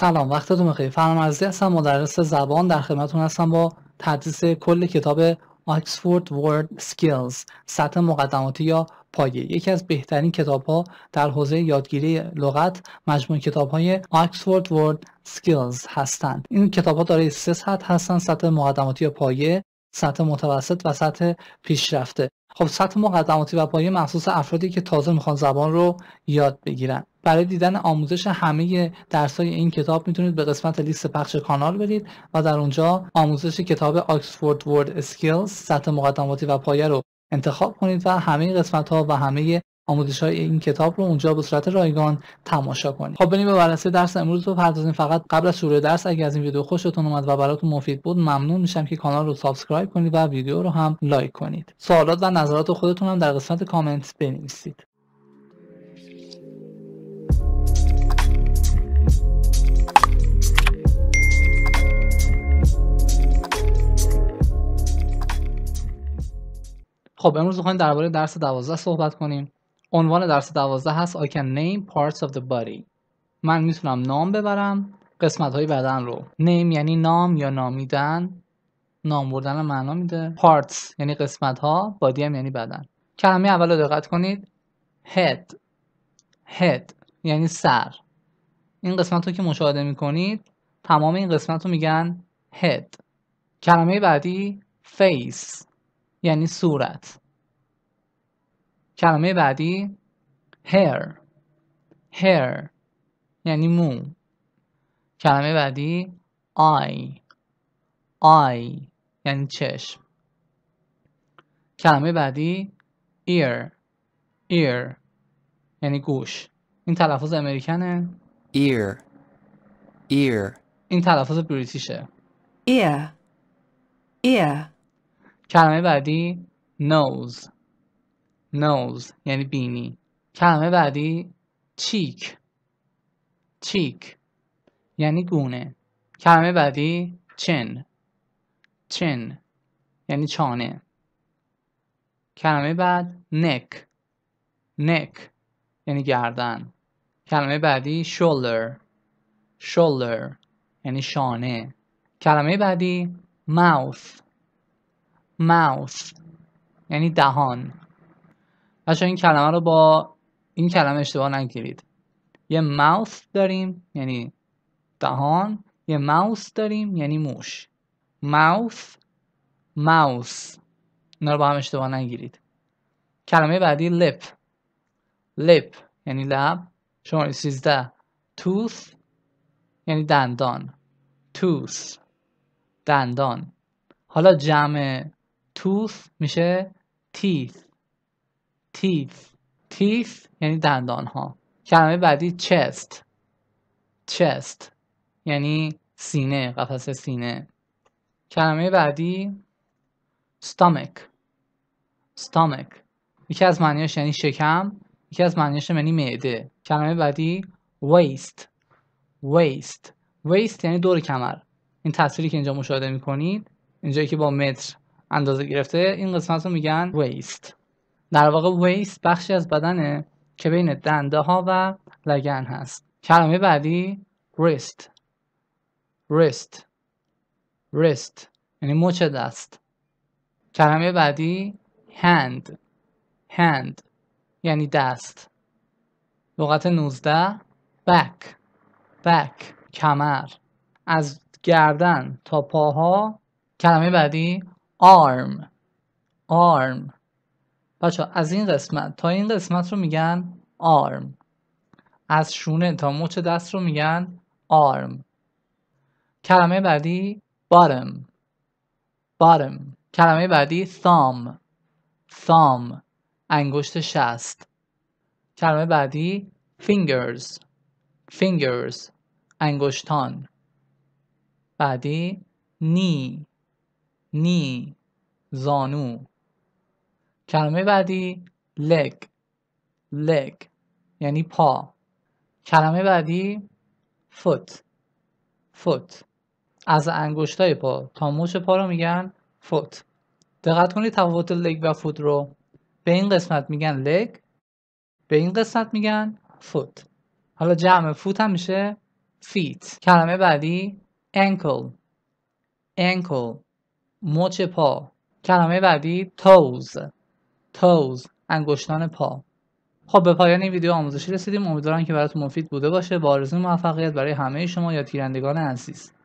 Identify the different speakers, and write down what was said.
Speaker 1: سلام وقتتون بخیر عزیزی هستم مدرس زبان در خدمتتون هستم با تدریس کل کتاب آکسفورد ورد سکیلز سطح مقدماتی یا پایه یکی از بهترین کتاب ها در حوزه یادگیری لغت مجموع کتاب های آکسفورد ورد سکیلز هستند این کتاب ها داره سه سطح هستند سطح مقدماتی یا پایه سطح متوسط و سطح پیشرفته خب سطح مقدماتی و پایه مخصوص افرادی که تازه میخوان زبان رو یاد بگیرن برای دیدن آموزش همه درسای این کتاب میتونید به قسمت لیست پخش کانال برید و در اونجا آموزش کتاب آکسفورد ورد اسکیلز سطح مقدماتی و پایه رو انتخاب کنید و همه قسمت ها و همه آموزش های این کتاب رو اونجا به صورت رایگان تماشا کنید خب بریم به بررسی درس امروز رو پردازیم فقط قبل از شروع درس اگر از این ویدیو خوشتون اومد و براتون مفید بود ممنون میشم که کانال رو سابسکرایب کنید و ویدیو رو هم لایک کنید سوالات و نظرات خودتون هم در قسمت کامنت بنویسید خب امروز میخوایم درباره درس 12 صحبت کنیم عنوان درس دوازده هست I can name parts of the body من میتونم نام ببرم قسمت های بدن رو نیم یعنی نام یا نامیدن نام بردن هم معنا میده parts یعنی قسمت ها بادی هم یعنی بدن کلمه اول رو دقت کنید head head یعنی سر این قسمت رو که مشاهده میکنید تمام این قسمت رو میگن head کلمه بعدی face یعنی صورت کلمه بعدی hair hair یعنی مو کلمه بعدی eye eye یعنی چشم کلمه بعدی ear ear یعنی گوش این تلفظ امریکنه ear ear این تلفظ بریتیشه ear ear کلمه بعدی nose نوز یعنی بینی کلمه بعدی چیک چیک یعنی گونه کلمه بعدی چن چن یعنی چانه کلمه بعد نک نک یعنی گردن کلمه بعدی شولر شولر یعنی شانه کلمه بعدی ماوث ماوث یعنی دهان بچه این کلمه رو با این کلمه اشتباه نگیرید یه ماوس داریم یعنی دهان یه ماوس داریم یعنی موش ماوس ماوس اینا رو با هم اشتباه نگیرید کلمه بعدی لپ لپ یعنی لب شماره سیزده. توث یعنی دندان توث دندان حالا جمع توث میشه تیث تیف تیف یعنی دندان ها کلمه بعدی چست چست یعنی سینه قفسه سینه کلمه بعدی stomach stomach یکی از معنیش یعنی شکم یکی از معنیاش یعنی معده کلمه بعدی waist waist waist یعنی دور کمر این تصویری که اینجا مشاهده میکنید اینجایی که با متر اندازه گرفته این قسمت رو میگن waist در واقع ویس بخشی از بدنه که بین دنده ها و لگن هست کلمه بعدی ریست ریست ریست یعنی مچ دست کلمه بعدی هند هند یعنی دست لغت 19 بک بک کمر از گردن تا پاها کلمه بعدی آرم آرم بچه از این قسمت تا این قسمت رو میگن آرم از شونه تا مچ دست رو میگن آرم کلمه بعدی بارم بارم کلمه بعدی ثام ثام انگشت شست کلمه بعدی fingers fingers انگشتان بعدی نی نی زانو کلمه بعدی leg leg یعنی پا کلمه بعدی فوت فوت از انگشتای پا تا مچ پا رو میگن فوت دقت کنید تفاوت لگ و فوت رو به این قسمت میگن لگ به این قسمت میگن فوت حالا جمع فوت هم میشه فیت کلمه بعدی انکل انکل مچ پا کلمه بعدی توز toes انگشتان پا خب به پایان این ویدیو آموزشی رسیدیم امیدوارم که براتون مفید بوده باشه با آرزوی موفقیت برای همه شما یا تیرندگان عزیز